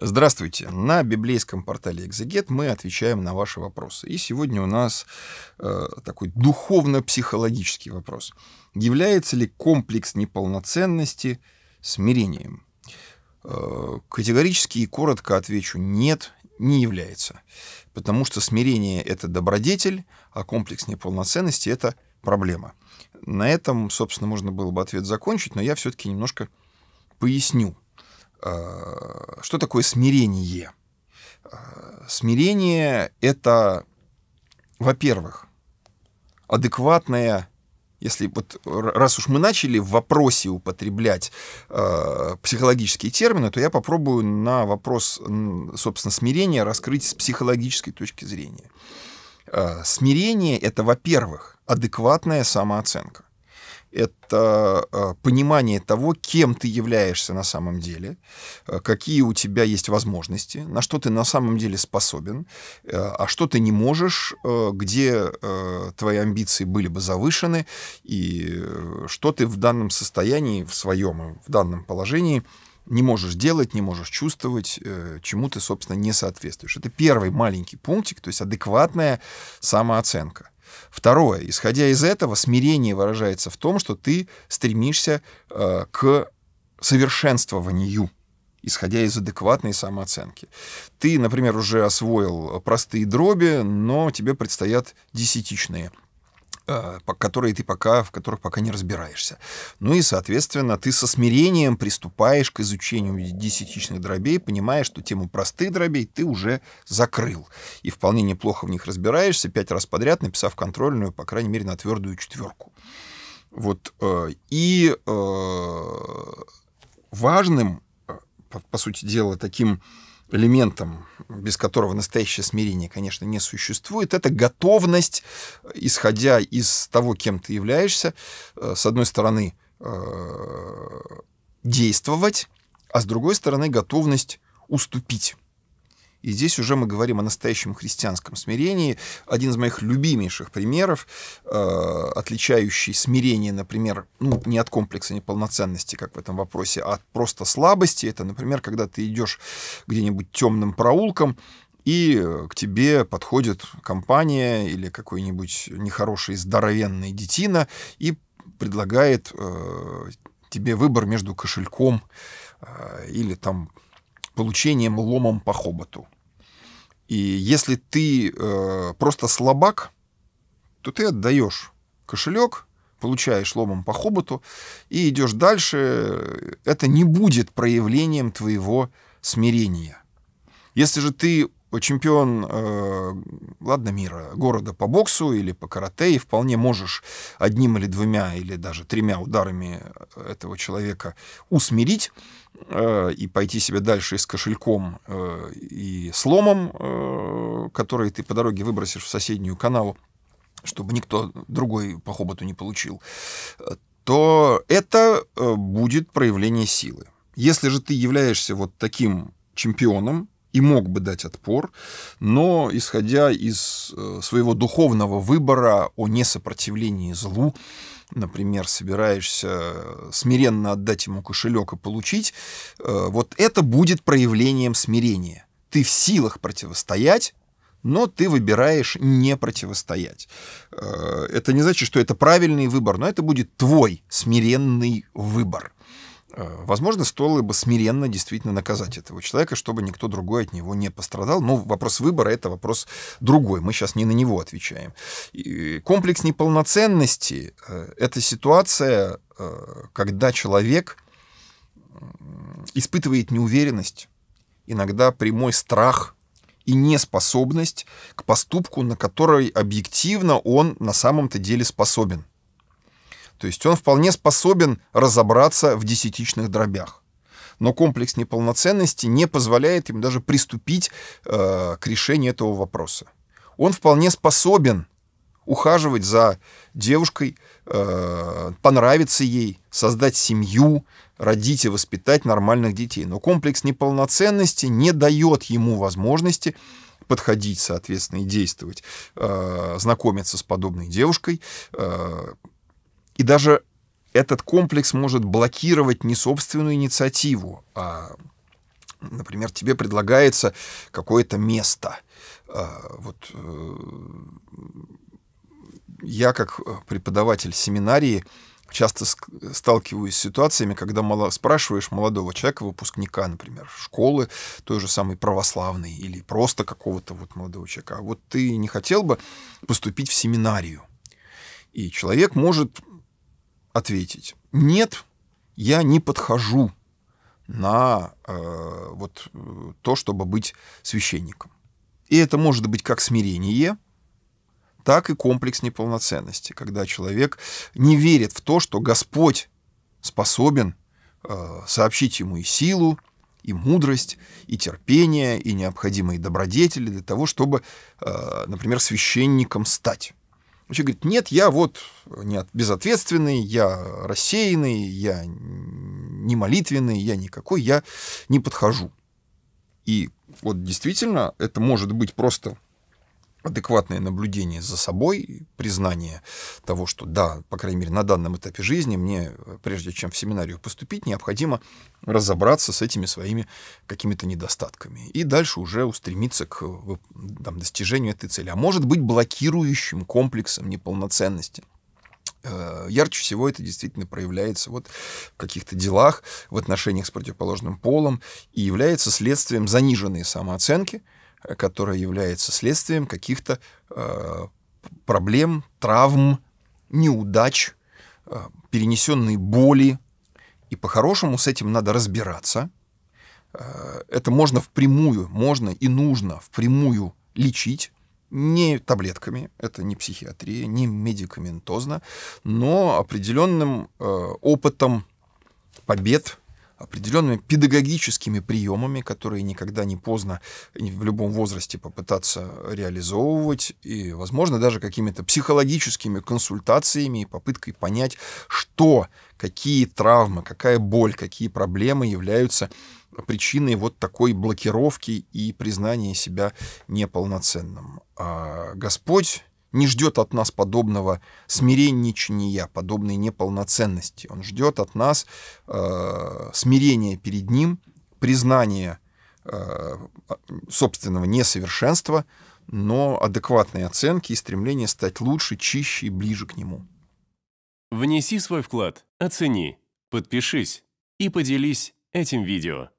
Здравствуйте. На библейском портале «Экзегет» мы отвечаем на ваши вопросы. И сегодня у нас э, такой духовно-психологический вопрос. Является ли комплекс неполноценности смирением? Э, категорически и коротко отвечу – нет, не является. Потому что смирение – это добродетель, а комплекс неполноценности – это проблема. На этом, собственно, можно было бы ответ закончить, но я все-таки немножко поясню – а, что такое смирение? А, смирение — это, во-первых, адекватное если вот раз уж мы начали в вопросе употреблять э, психологические термины, то я попробую на вопрос, собственно, смирения раскрыть с психологической точки зрения. Э, смирение это, во-первых, адекватная самооценка это а, понимание того, кем ты являешься на самом деле, э, какие у тебя есть возможности, на что ты на самом деле способен, э, а что ты не можешь, э, где твои амбиции были бы завышены, и что ты в данном состоянии, в своем, в данном положении не можешь делать, не можешь чувствовать, чему ты, собственно, не соответствуешь. Это первый маленький пунктик, то есть адекватная самооценка – Второе. Исходя из этого, смирение выражается в том, что ты стремишься э, к совершенствованию исходя из адекватной самооценки. Ты, например, уже освоил простые дроби, но тебе предстоят десятичные. А, которые ты пока, в которых пока не разбираешься. Ну и, соответственно, ты со смирением приступаешь к изучению десятичных дробей, понимая, что тему простых дробей ты уже закрыл. И вполне неплохо в них разбираешься, пять раз подряд написав контрольную, по крайней мере, на твердую четверку. Вот, э, и э, важным, э, по сути дела, таким элементом, без которого настоящее смирение, конечно, не существует, это готовность, исходя из того, кем ты являешься, э, с одной стороны, э, действовать, а с другой стороны, готовность уступить. И здесь уже мы говорим о настоящем христианском смирении. Один из моих любимейших примеров, э, отличающий смирение, например, ну, не от комплекса неполноценности, как в этом вопросе, а от просто слабости, это, например, когда ты идешь где-нибудь темным проулком, и э, к тебе подходит компания или какой-нибудь нехороший здоровенный детина и предлагает э, тебе выбор между кошельком э, или там получением ломом по хоботу. И если ты э, просто слабак, то ты отдаешь кошелек, получаешь ломом по хоботу и идешь дальше. Это не будет проявлением твоего смирения. Если же ты Э, чемпион, э, ладно, мира, города по боксу или по карате, и вполне можешь одним или двумя, или даже тремя ударами э, этого человека усмирить и пойти себе дальше с кошельком, и сломом ломом, который ты по дороге выбросишь в соседнюю канаву, чтобы никто другой по хоботу не получил, то это будет проявление силы. Если же ты являешься вот таким чемпионом, и мог бы дать отпор, но, исходя из э, своего духовного выбора о несопротивлении злу, например, собираешься э, смиренно отдать ему кошелек и получить, э, вот это будет проявлением смирения. Ты в силах противостоять, но ты выбираешь не противостоять. Это не значит, что это правильный выбор, но это будет твой смиренный выбор. Э, возможно, стоило бы смиренно действительно наказать этого человека, чтобы никто другой от него не пострадал. Но ну, вопрос выбора — это вопрос другой. Мы сейчас не на него отвечаем. И комплекс неполноценности э, — это ситуация, э, когда человек испытывает неуверенность, иногда прямой страх и неспособность к поступку, на который объективно он на самом-то деле способен. То есть он вполне способен разобраться в десятичных дробях. Но комплекс неполноценности не позволяет им даже приступить э, к решению этого вопроса. Он вполне способен ухаживать за девушкой, э, понравиться ей, создать семью, родить и воспитать нормальных детей. Но комплекс неполноценности не дает ему возможности подходить, соответственно, и действовать, э, знакомиться с подобной девушкой, э, и даже этот комплекс может блокировать не собственную инициативу, а, например, тебе предлагается какое-то место. А, вот э, я, как э, преподаватель семинарии, часто сталкиваюсь с ситуациями, когда мало спрашиваешь молодого человека, выпускника, например, школы, той же самой православной, или просто какого-то вот молодого человека, а вот ты не хотел бы поступить в семинарию. И человек может ответить. Нет, я не подхожу на э, вот э, то, чтобы быть священником. И это может быть как смирение, так и комплекс неполноценности, когда человек не верит в то, что Господь способен э, сообщить ему и силу, и мудрость, и терпение, и необходимые добродетели для того, чтобы, э, например, священником стать. Вообще говорит, нет, я вот не безответственный, я рассеянный, я не молитвенный, я никакой, я не подхожу. И вот действительно, это может быть просто адекватное наблюдение за собой, признание того, что да, по крайней мере, на данном этапе жизни мне, э, прежде чем в семинарию поступить, необходимо разобраться с этими своими какими-то недостатками. И дальше уже устремиться к там, достижению этой цели. А может быть, блокирующим комплексом неполноценности. Э, ярче всего это действительно проявляется вот в каких-то делах, в отношениях с противоположным полом и является следствием заниженной самооценки, которая является следствием каких-то э, проблем, травм, неудач, э, перенесенной боли. И по-хорошему с этим надо разбираться. Э, это можно впрямую, можно и нужно впрямую лечить, не таблетками, это не психиатрия, не медикаментозно, но определенным э, опытом побед определенными педагогическими приемами, которые никогда не поздно в любом возрасте попытаться реализовывать, и, возможно, даже какими-то психологическими консультациями и попыткой понять, что, какие травмы, какая боль, какие проблемы являются причиной вот такой блокировки и признания себя неполноценным. А Господь не ждет от нас подобного смиренничания, подобной неполноценности. Он ждет от нас э, смирения перед ним, признания э, собственного несовершенства, но адекватной оценки и стремления стать лучше, чище и ближе к нему. Внеси свой вклад, оцени, подпишись и поделись этим видео.